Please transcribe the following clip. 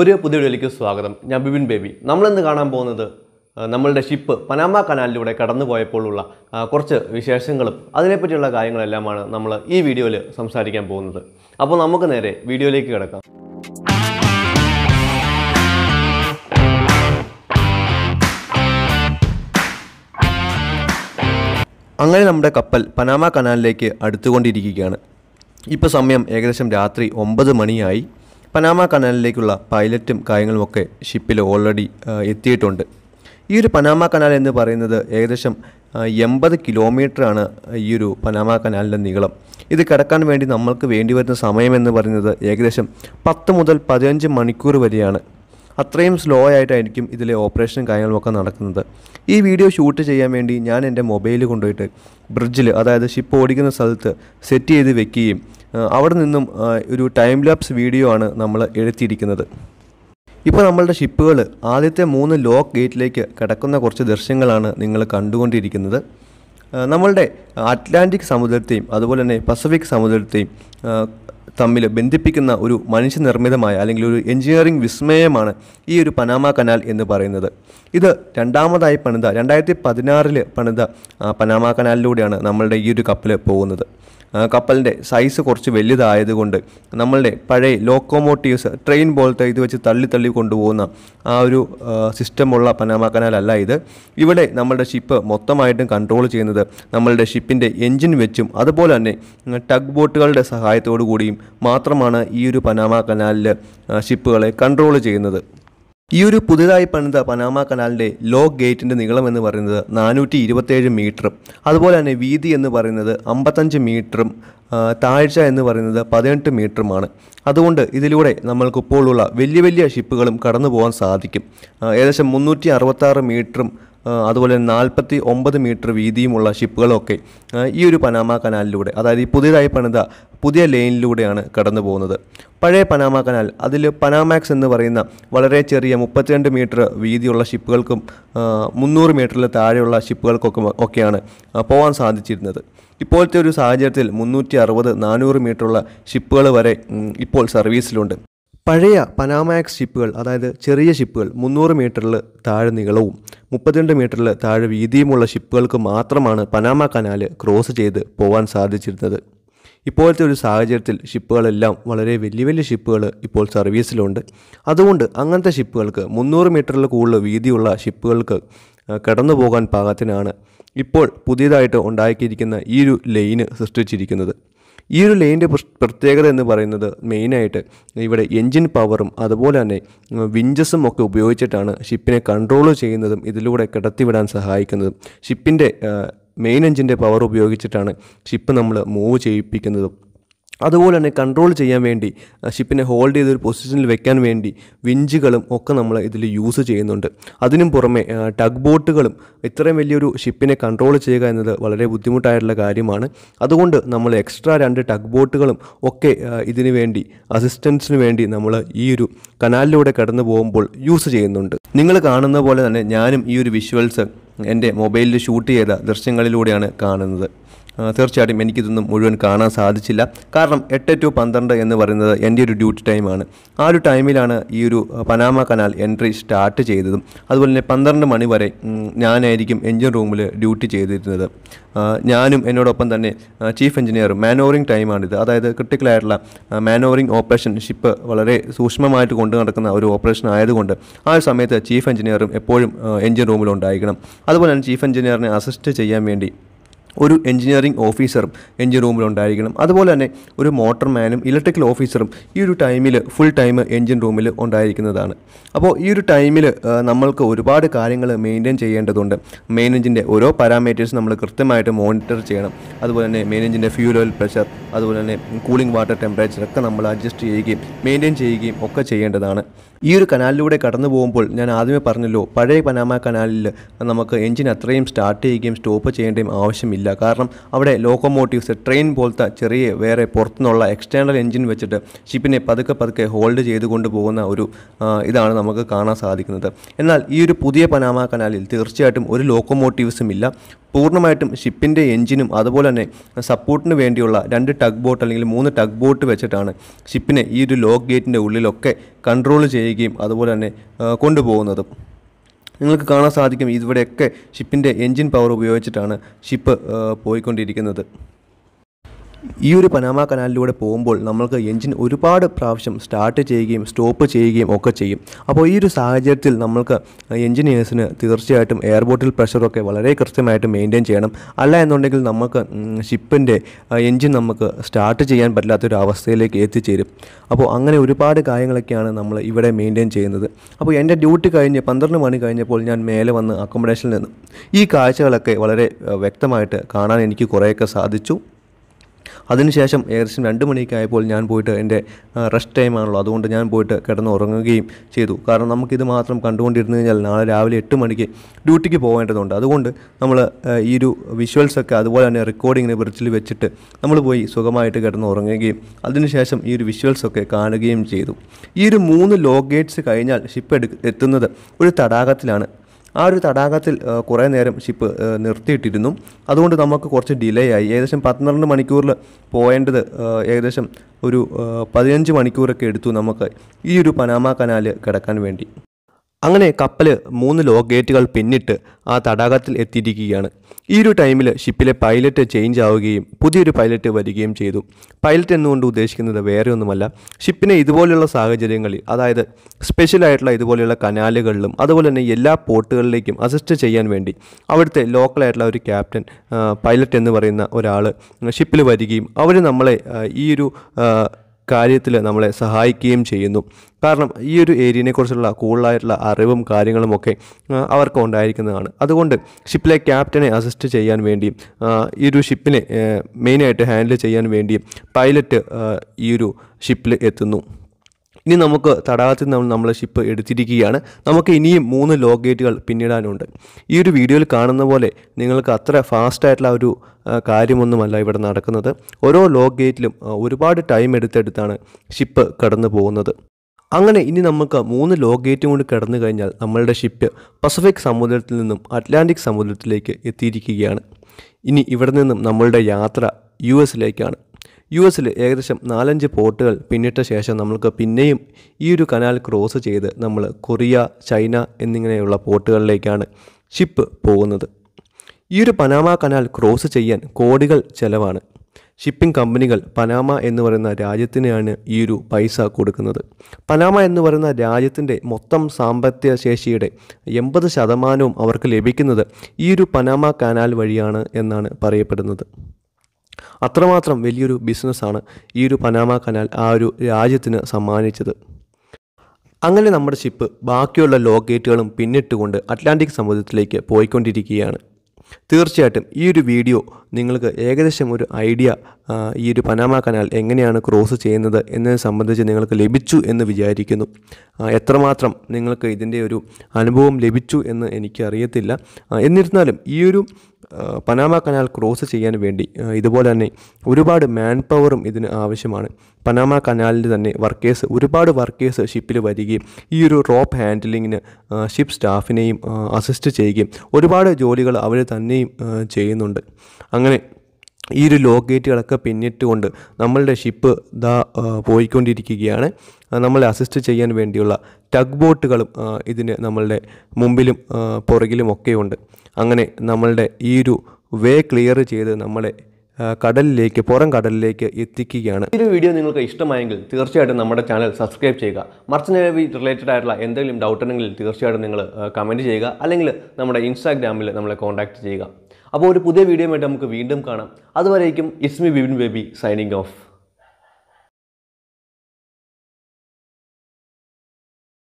ഒരു പുതിയ വീഡിയോയിലേക്ക് സ്വാഗതം ഞാൻ ബിബിൻ ബേബി നമ്മളിന്ന് കാണാൻ പോകുന്നത് നമ്മളുടെ ഷിപ്പ് പനാമ കനാലിലൂടെ കടന്നു പോയപ്പോഴുള്ള കുറച്ച് വിശേഷങ്ങളും അതിനെപ്പറ്റിയുള്ള കാര്യങ്ങളെല്ലാമാണ് നമ്മൾ ഈ വീഡിയോയിൽ സംസാരിക്കാൻ പോകുന്നത് അപ്പോൾ നമുക്ക് നേരെ വീഡിയോയിലേക്ക് കിടക്കാം അങ്ങനെ നമ്മുടെ കപ്പൽ പനാമ കനാലിലേക്ക് അടുത്തുകൊണ്ടിരിക്കുകയാണ് ഇപ്പോൾ സമയം ഏകദേശം രാത്രി ഒമ്പത് മണിയായി പനാമ കനാലിലേക്കുള്ള പൈലറ്റും ഒക്കെ ഷിപ്പിൽ ഓൾറെഡി എത്തിയിട്ടുണ്ട് ഈ ഒരു പനാമ കനാൽ എന്ന് പറയുന്നത് ഏകദേശം എൺപത് ആണ് ഈ ഒരു പനാമ കനാലിൻ്റെ നീളം ഇത് കിടക്കാൻ വേണ്ടി നമ്മൾക്ക് വേണ്ടി വരുന്ന സമയം എന്ന് പറയുന്നത് ഏകദേശം പത്ത് മുതൽ പതിനഞ്ച് മണിക്കൂർ വരെയാണ് അത്രയും സ്ലോ ആയിട്ടായിരിക്കും ഇതിലെ ഓപ്പറേഷനും കാര്യങ്ങളുമൊക്കെ നടക്കുന്നത് ഈ വീഡിയോ ഷൂട്ട് ചെയ്യാൻ വേണ്ടി ഞാൻ എൻ്റെ മൊബൈൽ കൊണ്ടുപോയിട്ട് ബ്രിഡ്ജിൽ അതായത് ഷിപ്പ് ഓടിക്കുന്ന സ്ഥലത്ത് സെറ്റ് ചെയ്ത് വെക്കുകയും അവിടെ നിന്നും ഒരു ടൈം ലാപ്സ് വീഡിയോ ആണ് നമ്മൾ എഴുത്തിയിരിക്കുന്നത് ഇപ്പോൾ നമ്മളുടെ ഷിപ്പുകൾ ആദ്യത്തെ മൂന്ന് ലോക്ക് ഗേറ്റിലേക്ക് കിടക്കുന്ന കുറച്ച് ദൃശ്യങ്ങളാണ് നിങ്ങൾ കണ്ടുകൊണ്ടിരിക്കുന്നത് നമ്മളുടെ അറ്റ്ലാന്റിക് സമുദ്രത്തെയും അതുപോലെ തന്നെ പസഫിക് സമുദ്രത്തെയും തമ്മിൽ ബന്ധിപ്പിക്കുന്ന ഒരു മനുഷ്യനിർമ്മിതമായ അല്ലെങ്കിൽ ഒരു എഞ്ചിനീയറിംഗ് വിസ്മയമാണ് ഈ ഒരു പനാമ കനാൽ എന്ന് പറയുന്നത് ഇത് രണ്ടാമതായി പണിത രണ്ടായിരത്തി പതിനാറിൽ പണിത പനാമ കനാലിലൂടെയാണ് നമ്മളുടെ ഈ ഒരു കപ്പൽ പോകുന്നത് കപ്പലിൻ്റെ സൈസ് കുറച്ച് വലുതായതുകൊണ്ട് നമ്മളുടെ പഴയ ലോക്കോമോട്ടീവ്സ് ട്രെയിൻ പോലത്തെ ഇത് വെച്ച് തള്ളി തള്ളി കൊണ്ടുപോകുന്ന ആ ഒരു സിസ്റ്റമുള്ള പനാമ കനാലല്ല ഇത് ഇവിടെ നമ്മളുടെ ഷിപ്പ് മൊത്തമായിട്ടും കൺട്രോൾ ചെയ്യുന്നത് നമ്മളുടെ ഷിപ്പിൻ്റെ എൻജിൻ വെച്ചും അതുപോലെ തന്നെ ടഗ് ബോട്ടുകളുടെ സഹായത്തോടു കൂടിയും മാത്രമാണ് ഈ ഒരു പനാമ കനാലിൽ ഷിപ്പുകളെ കൺട്രോൾ ചെയ്യുന്നത് ഈ ഒരു പുതിയതായി പണിത പനാമ കനാലിൻ്റെ ലോ ഗേറ്റിൻ്റെ നീളം എന്ന് പറയുന്നത് നാനൂറ്റി ഇരുപത്തേഴ് മീറ്ററും അതുപോലെ തന്നെ വീതി എന്ന് പറയുന്നത് അമ്പത്തഞ്ച് മീറ്ററും താഴ്ച എന്ന് പറയുന്നത് പതിനെട്ട് മീറ്ററുമാണ് അതുകൊണ്ട് ഇതിലൂടെ നമ്മൾക്ക് ഇപ്പോഴുള്ള വലിയ വലിയ ഷിപ്പുകളും കടന്നു പോകാൻ സാധിക്കും ഏകദേശം മുന്നൂറ്റി അറുപത്താറ് മീറ്ററും അതുപോലെ തന്നെ നാൽപ്പത്തി ഒമ്പത് മീറ്റർ വീതിയുമുള്ള ഷിപ്പുകളൊക്കെ ഈ ഒരു പനാമ കനാലിലൂടെ അതായത് ഈ പുതിയതായി പണിത പുതിയ ലൈനിലൂടെയാണ് കടന്നു പോകുന്നത് പഴയ പനാമ കനാൽ അതിൽ പനാമാക്സ് എന്ന് പറയുന്ന വളരെ ചെറിയ മുപ്പത്തിരണ്ട് മീറ്റർ വീതിയുള്ള ഷിപ്പുകൾക്കും മുന്നൂറ് മീറ്ററിൽ താഴെയുള്ള ഷിപ്പുകൾക്കൊക്കെ ഒക്കെയാണ് പോകാൻ സാധിച്ചിരുന്നത് ഇപ്പോഴത്തെ ഒരു സാഹചര്യത്തിൽ മുന്നൂറ്റി അറുപത് നാനൂറ് മീറ്ററുള്ള ഷിപ്പുകൾ വരെ ഇപ്പോൾ സർവീസിലുണ്ട് പഴയ പനാമാക്സ് ഷിപ്പുകൾ അതായത് ചെറിയ ഷിപ്പുകൾ മുന്നൂറ് മീറ്ററിൽ താഴെ നീളവും മുപ്പത്തിരണ്ട് മീറ്ററിൽ താഴെ വീതിയുമുള്ള ഷിപ്പുകൾക്ക് മാത്രമാണ് പനാമ കനാൽ ക്രോസ് ചെയ്ത് പോകാൻ സാധിച്ചിരുന്നത് ഇപ്പോഴത്തെ ഒരു സാഹചര്യത്തിൽ ഷിപ്പുകളെല്ലാം വളരെ വലിയ വലിയ ഷിപ്പുകൾ ഇപ്പോൾ സർവീസിലുണ്ട് അതുകൊണ്ട് അങ്ങനത്തെ ഷിപ്പുകൾക്ക് മുന്നൂറ് മീറ്ററിൽ കൂടുതൽ വീതിയുള്ള ഷിപ്പുകൾക്ക് കടന്നു പോകാൻ പാകത്തിനാണ് ഇപ്പോൾ പുതിയതായിട്ട് ഉണ്ടാക്കിയിരിക്കുന്ന ഈ ഒരു ലൈന് സൃഷ്ടിച്ചിരിക്കുന്നത് ഈ ഒരു ലെയിൻ്റെ പ്രത്യേകത എന്ന് പറയുന്നത് മെയിനായിട്ട് ഇവിടെ എൻജിൻ പവറും അതുപോലെ തന്നെ വിഞ്ചസും ഒക്കെ ഉപയോഗിച്ചിട്ടാണ് ഷിപ്പിനെ കൺട്രോൾ ചെയ്യുന്നതും ഇതിലൂടെ കിടത്തിവിടാൻ സഹായിക്കുന്നതും ഷിപ്പിൻ്റെ മെയിൻ എഞ്ചിൻ്റെ പവർ ഉപയോഗിച്ചിട്ടാണ് ഷിപ്പ് നമ്മൾ മൂവ് ചെയ്യിപ്പിക്കുന്നതും അതുപോലെ തന്നെ കൺട്രോൾ ചെയ്യാൻ വേണ്ടി ഷിപ്പിനെ ഹോൾഡ് ചെയ്തൊരു പൊസിഷനിൽ വെക്കാൻ വേണ്ടി വിഞ്ചുകളും ഒക്കെ നമ്മൾ ഇതിൽ യൂസ് ചെയ്യുന്നുണ്ട് അതിനും പുറമെ ടഗ് ബോട്ടുകളും ഇത്രയും വലിയൊരു ഷിപ്പിനെ കൺട്രോൾ ചെയ്യുക എന്നത് വളരെ ബുദ്ധിമുട്ടായിട്ടുള്ള കാര്യമാണ് അതുകൊണ്ട് നമ്മൾ എക്സ്ട്രാ രണ്ട് ടഗ് ബോട്ടുകളും ഒക്കെ ഇതിനു വേണ്ടി അസിസ്റ്റൻസിന് വേണ്ടി നമ്മൾ ഈ ഒരു കനാലിലൂടെ കടന്നു പോകുമ്പോൾ യൂസ് ചെയ്യുന്നുണ്ട് നിങ്ങൾ കാണുന്ന പോലെ തന്നെ ഞാനും ഈ ഒരു വിഷ്വൽസ് എൻ്റെ മൊബൈലിൽ ഷൂട്ട് ചെയ്ത ദൃശ്യങ്ങളിലൂടെയാണ് കാണുന്നത് തീർച്ചയായിട്ടും എനിക്കിതൊന്നും മുഴുവൻ കാണാൻ സാധിച്ചില്ല കാരണം എട്ട് ടു പന്ത്രണ്ട് എന്ന് പറയുന്നത് എൻ്റെ ഒരു ഡ്യൂട്ടി ടൈമാണ് ആ ഒരു ടൈമിലാണ് ഈ ഒരു പനാമ കനാൽ എൻട്രി സ്റ്റാർട്ട് ചെയ്തതും അതുപോലെ തന്നെ പന്ത്രണ്ട് മണി വരെ ഞാനായിരിക്കും എൻജിൻ റൂമിൽ ഡ്യൂട്ടി ചെയ്തിരുന്നത് ഞാനും എന്നോടൊപ്പം തന്നെ ചീഫ് എഞ്ചിനീയറും മാനോവറിങ് ടൈമാണിത് അതായത് ക്രിട്ടിക്കലായിട്ടുള്ള മാനോവറിങ് ഓപ്പറേഷൻ ഷിപ്പ് വളരെ സൂക്ഷ്മമായിട്ട് കൊണ്ടു നടക്കുന്ന ഒരു ഓപ്പറേഷൻ ആയതുകൊണ്ട് ആ ഒരു സമയത്ത് ചീഫ് എഞ്ചിനീയറും എപ്പോഴും എൻജിൻ റൂമിലുണ്ടായിരിക്കണം അതുപോലെ തന്നെ ചീഫ് എഞ്ചിനീയറിനെ അസിസ്റ്റ് ചെയ്യാൻ വേണ്ടി ഒരു എഞ്ചിനീയറിംഗ് ഓഫീസറും എഞ്ചിൻ റൂമിൽ ഉണ്ടായിരിക്കണം അതുപോലെ തന്നെ ഒരു മോട്ടർമാനും ഇലക്ട്രിക്കൽ ഓഫീസറും ഈ ഒരു ടൈമിൽ ഫുൾ ടൈം എഞ്ചിൻ റൂമിൽ ഉണ്ടായിരിക്കുന്നതാണ് അപ്പോൾ ഈ ഒരു ടൈമിൽ നമ്മൾക്ക് ഒരുപാട് കാര്യങ്ങൾ മെയിൻറ്റെയിൻ ചെയ്യേണ്ടതുണ്ട് മെയിൻ എഞ്ചിൻ്റെ ഓരോ പാരാമീറ്റേഴ്സ് നമ്മൾ കൃത്യമായിട്ട് മോണിറ്റർ ചെയ്യണം അതുപോലെ തന്നെ മെയിൻ എഞ്ചിൻ്റെ ഫ്യൂൽ ഓയിൽ പ്രഷർ അതുപോലെ തന്നെ കൂളിംഗ് വാട്ടർ ടെമ്പറേച്ചർ ഒക്കെ നമ്മൾ അഡ്ജസ്റ്റ് ചെയ്യുകയും മെയിൻറ്റെയിൻ ചെയ്യുകയും ഒക്കെ ചെയ്യേണ്ടതാണ് ഈ ഒരു കനാലിലൂടെ കടന്നു പോകുമ്പോൾ ഞാൻ ആദ്യമേ പറഞ്ഞല്ലോ പഴയ പനാമ കനാലിൽ നമുക്ക് എഞ്ചിൻ അത്രയും സ്റ്റാർട്ട് ചെയ്യുകയും സ്റ്റോപ്പ് ചെയ്യേണ്ടതും ആവശ്യമില്ല പറ്റില്ല കാരണം അവിടെ ലോക്കോമോട്ടീവ്സ് ട്രെയിൻ പോലത്തെ ചെറിയ വേറെ പുറത്തുനിന്നുള്ള എക്സ്റ്റേണൽ എൻജിൻ വെച്ചിട്ട് ഷിപ്പിനെ പതുക്കെ പതുക്കെ ഹോൾഡ് ചെയ്തുകൊണ്ട് പോകുന്ന ഒരു ഇതാണ് നമുക്ക് കാണാൻ സാധിക്കുന്നത് എന്നാൽ ഈ ഒരു പുതിയ പനാമ കനാലിൽ തീർച്ചയായിട്ടും ഒരു ലോക്കോമോട്ടീവ്സും ഇല്ല പൂർണ്ണമായിട്ടും ഷിപ്പിൻ്റെ എഞ്ചിനും അതുപോലെ തന്നെ സപ്പോർട്ടിന് വേണ്ടിയുള്ള രണ്ട് ടഗ് ബോട്ട് അല്ലെങ്കിൽ മൂന്ന് ടഗ് ബോട്ട് വെച്ചിട്ടാണ് ഷിപ്പിനെ ഈ ഒരു ലോക്ക് ഗേറ്റിൻ്റെ ഉള്ളിലൊക്കെ കൺട്രോൾ ചെയ്യുകയും അതുപോലെ തന്നെ കൊണ്ടുപോകുന്നതും നിങ്ങൾക്ക് കാണാൻ സാധിക്കും ഇവിടെയൊക്കെ ഷിപ്പിൻ്റെ എൻജിൻ പവർ ഉപയോഗിച്ചിട്ടാണ് ഷിപ്പ് പോയിക്കൊണ്ടിരിക്കുന്നത് ഈ ഒരു പനാമ കനാലിലൂടെ പോകുമ്പോൾ നമ്മൾക്ക് എൻജിൻ ഒരുപാട് പ്രാവശ്യം സ്റ്റാർട്ട് ചെയ്യുകയും സ്റ്റോപ്പ് ചെയ്യുകയും ഒക്കെ ചെയ്യും അപ്പോൾ ഈ ഒരു സാഹചര്യത്തിൽ നമ്മൾക്ക് എഞ്ചിനീയേഴ്സിന് തീർച്ചയായിട്ടും എയർബോട്ടിൽ പ്രഷറൊക്കെ വളരെ കൃത്യമായിട്ട് മെയിൻറ്റെയിൻ ചെയ്യണം അല്ല എന്നുണ്ടെങ്കിൽ നമുക്ക് ഷിപ്പിൻ്റെ എൻജിൻ നമുക്ക് സ്റ്റാർട്ട് ചെയ്യാൻ പറ്റാത്തൊരു അവസ്ഥയിലേക്ക് എത്തിച്ചേരും അപ്പോൾ അങ്ങനെ ഒരുപാട് കാര്യങ്ങളൊക്കെയാണ് നമ്മൾ ഇവിടെ മെയിൻറ്റെയിൻ ചെയ്യുന്നത് അപ്പോൾ എൻ്റെ ഡ്യൂട്ടി കഴിഞ്ഞ് പന്ത്രണ്ട് മണി കഴിഞ്ഞപ്പോൾ ഞാൻ മേലെ വന്ന് അക്കോമഡേഷനിൽ നിന്ന് ഈ കാഴ്ചകളൊക്കെ വളരെ വ്യക്തമായിട്ട് കാണാൻ എനിക്ക് കുറേയൊക്കെ സാധിച്ചു അതിനുശേഷം ഏകദേശം രണ്ട് മണിക്കായപ്പോൾ ഞാൻ പോയിട്ട് എൻ്റെ റെസ്റ്റ് ടൈമാണല്ലോ അതുകൊണ്ട് ഞാൻ പോയിട്ട് കിടന്ന് ഉറങ്ങുകയും ചെയ്തു കാരണം നമുക്കിത് മാത്രം കണ്ടുകൊണ്ടിരുന്നു കഴിഞ്ഞാൽ നാളെ രാവിലെ എട്ട് മണിക്ക് ഡ്യൂട്ടിക്ക് പോകേണ്ടതുണ്ട് അതുകൊണ്ട് നമ്മൾ ഈ ഒരു വിഷ്വൽസൊക്കെ അതുപോലെ തന്നെ റെക്കോർഡിങ്ങിന് വിറിച്ചിൽ വെച്ചിട്ട് നമ്മൾ പോയി സുഖമായിട്ട് കിടന്ന് ഉറങ്ങുകയും അതിനുശേഷം ഈ ഒരു വിഷ്വൽസൊക്കെ കാണുകയും ചെയ്തു ഈ ഒരു മൂന്ന് ലോ ഗേറ്റ്സ് കഴിഞ്ഞാൽ ഷിപ്പ് എടു എത്തുന്നത് ഒരു തടാകത്തിലാണ് ആ ഒരു തടാകത്തിൽ കുറേ നേരം ഷിപ്പ് നിർത്തിയിട്ടിരുന്നു അതുകൊണ്ട് നമുക്ക് കുറച്ച് ഡിലേ ആയി ഏകദേശം പന്ത്രണ്ട് മണിക്കൂറിൽ പോയേണ്ടത് ഏകദേശം ഒരു പതിനഞ്ച് മണിക്കൂറൊക്കെ എടുത്തു നമുക്ക് ഈ ഒരു പനാമ കനാൽ കിടക്കാൻ വേണ്ടി അങ്ങനെ കപ്പൽ മൂന്ന് ലോ ഗേറ്റുകൾ പിന്നിട്ട് ആ തടാകത്തിൽ എത്തിയിരിക്കുകയാണ് ഈ ഒരു ടൈമിൽ ഷിപ്പിലെ പൈലറ്റ് ചേഞ്ച് ആവുകയും പുതിയൊരു പൈലറ്റ് വരികയും ചെയ്തു പൈലറ്റ് എന്നുകൊണ്ട് ഉദ്ദേശിക്കുന്നത് വേറെ ഒന്നുമല്ല ഷിപ്പിനെ ഇതുപോലെയുള്ള സാഹചര്യങ്ങളിൽ അതായത് സ്പെഷ്യലായിട്ടുള്ള ഇതുപോലെയുള്ള കനാലുകളിലും അതുപോലെ തന്നെ എല്ലാ പോർട്ടുകളിലേക്കും അസിസ്റ്റ് ചെയ്യാൻ വേണ്ടി അവിടുത്തെ ലോക്കലായിട്ടുള്ള ഒരു ക്യാപ്റ്റൻ പൈലറ്റ് എന്ന് പറയുന്ന ഒരാൾ ഷിപ്പിൽ വരികയും അവർ നമ്മളെ ഈ ഒരു കാര്യത്തിൽ നമ്മളെ സഹായിക്കുകയും ചെയ്യുന്നു കാരണം ഈ ഒരു ഏരിയനെ കുറിച്ചുള്ള കൂടുതലായിട്ടുള്ള അറിവും കാര്യങ്ങളുമൊക്കെ അവർക്ക് ഉണ്ടായിരിക്കുന്നതാണ് അതുകൊണ്ട് ഷിപ്പിലെ ക്യാപ്റ്റനെ അസിസ്റ്റ് ചെയ്യാൻ വേണ്ടിയും ഈ ഒരു ഷിപ്പിനെ മെയിനായിട്ട് ഹാൻഡിൽ ചെയ്യാൻ വേണ്ടിയും പൈലറ്റ് ഈ ഒരു ഷിപ്പിൽ എത്തുന്നു ഇനി നമുക്ക് തടാകത്തിൽ നിന്ന് നമ്മൾ ഷിപ്പ് എടുത്തിരിക്കുകയാണ് നമുക്ക് ഇനിയും മൂന്ന് ലോ ഗേറ്റുകൾ പിന്നിടാനുണ്ട് ഈ ഒരു വീഡിയോയിൽ കാണുന്ന പോലെ നിങ്ങൾക്ക് അത്ര ഫാസ്റ്റായിട്ടുള്ള ഒരു കാര്യമൊന്നുമല്ല ഇവിടെ നടക്കുന്നത് ഓരോ ലോ ഗേറ്റിലും ഒരുപാട് ടൈം എടുത്തെടുത്താണ് ഷിപ്പ് കടന്നു പോകുന്നത് അങ്ങനെ ഇനി നമുക്ക് മൂന്ന് ലോ ഗേറ്റും കൂടി കടന്നു കഴിഞ്ഞാൽ നമ്മളുടെ ഷിപ്പ് പസഫിക് സമുദ്രത്തിൽ നിന്നും അറ്റ്ലാന്റിക് സമുദ്രത്തിലേക്ക് എത്തിയിരിക്കുകയാണ് ഇനി ഇവിടെ നിന്നും നമ്മളുടെ യാത്ര യു എസിലേക്കാണ് യു എസിൽ ഏകദേശം നാലഞ്ച് പോർട്ടുകൾ പിന്നിട്ട ശേഷം നമ്മൾക്ക് പിന്നെയും ഈ ഒരു കനാൽ ക്രോസ് ചെയ്ത് നമ്മൾ കൊറിയ ചൈന എന്നിങ്ങനെയുള്ള പോർട്ടുകളിലേക്കാണ് ഷിപ്പ് പോകുന്നത് ഈ ഒരു പനാമ കനാൽ ക്രോസ് ചെയ്യാൻ കോടികൾ ചെലവാണ് ഷിപ്പിംഗ് കമ്പനികൾ പനാമ എന്ന് പറയുന്ന രാജ്യത്തിനാണ് ഈ ഒരു പൈസ കൊടുക്കുന്നത് പനാമ എന്ന് പറയുന്ന രാജ്യത്തിൻ്റെ മൊത്തം സാമ്പത്തിക ശേഷിയുടെ എൺപത് ശതമാനവും അവർക്ക് ലഭിക്കുന്നത് ഈ ഒരു പനാമ കനാൽ വഴിയാണ് എന്നാണ് പറയപ്പെടുന്നത് അത്രമാത്രം വലിയൊരു ബിസിനസ്സാണ് ഈ ഒരു പനാമ കനാൽ ആ ഒരു രാജ്യത്തിന് സമ്മാനിച്ചത് അങ്ങനെ നമ്മുടെ ഷിപ്പ് ബാക്കിയുള്ള ലോക്കേറ്റുകളും പിന്നിട്ടുകൊണ്ട് അറ്റ്ലാന്റിക് സമുദ്രത്തിലേക്ക് പോയിക്കൊണ്ടിരിക്കുകയാണ് തീർച്ചയായിട്ടും ഈ ഒരു വീഡിയോ നിങ്ങൾക്ക് ഏകദേശം ഒരു ഐഡിയ ഈ ഒരു പനാമ കനാൽ എങ്ങനെയാണ് ക്രോസ് ചെയ്യുന്നത് എന്നതിനെ സംബന്ധിച്ച് നിങ്ങൾക്ക് ലഭിച്ചു എന്ന് വിചാരിക്കുന്നു എത്രമാത്രം നിങ്ങൾക്ക് ഇതിൻ്റെ ഒരു അനുഭവം ലഭിച്ചു എന്ന് എനിക്കറിയത്തില്ല എന്നിരുന്നാലും ഈ ഒരു പനാമ കനാൽ ക്രോസ് ചെയ്യാൻ വേണ്ടി ഇതുപോലെ തന്നെ ഒരുപാട് മാൻ പവറും ഇതിന് ആവശ്യമാണ് പനാമ കനാലിൽ തന്നെ വർക്കേഴ്സ് ഒരുപാട് വർക്കേഴ്സ് ഷിപ്പിൽ വരികയും ഈ ഒരു റോപ്പ് ഹാൻഡിലിങ്ങിന് ഷിപ്പ് സ്റ്റാഫിനെയും അസിസ്റ്റ് ചെയ്യുകയും ഒരുപാട് ജോലികൾ അവർ തന്നെയും ചെയ്യുന്നുണ്ട് അങ്ങനെ ഈ ഒരു ലോക്കേറ്റുകളൊക്കെ പിന്നിട്ടുകൊണ്ട് നമ്മളുടെ ഷിപ്പ് ദാ പോയിക്കൊണ്ടിരിക്കുകയാണ് നമ്മളെ അസിസ്റ്റ് ചെയ്യാൻ വേണ്ടിയുള്ള ടഗ് ബോട്ടുകളും ഇതിന് നമ്മളുടെ മുമ്പിലും പുറകിലും ഒക്കെയുണ്ട് അങ്ങനെ നമ്മളുടെ ഈ ഒരു വേ ക്ലിയർ ചെയ്ത് നമ്മളെ കടലിലേക്ക് പുറം കടലിലേക്ക് എത്തിക്കുകയാണ് ഈ ഒരു വീഡിയോ നിങ്ങൾക്ക് ഇഷ്ടമായെങ്കിൽ തീർച്ചയായിട്ടും നമ്മുടെ ചാനൽ സബ്സ്ക്രൈബ് ചെയ്യുക മർച്ച് നേവി റിലേറ്റഡ് ആയിട്ടുള്ള എന്തെങ്കിലും ഡൗട്ട് ഉണ്ടെങ്കിൽ തീർച്ചയായിട്ടും നിങ്ങൾ കമൻറ്റ് ചെയ്യുക അല്ലെങ്കിൽ നമ്മുടെ ഇൻസ്റ്റാഗ്രാമിൽ നമ്മളെ കോൺടാക്റ്റ് ചെയ്യുക അപ്പോൾ ഒരു പുതിയ വീഡിയോ ആയിട്ട് നമുക്ക് വീണ്ടും കാണാം അതുവരേക്കും is me Bibin Baby signing of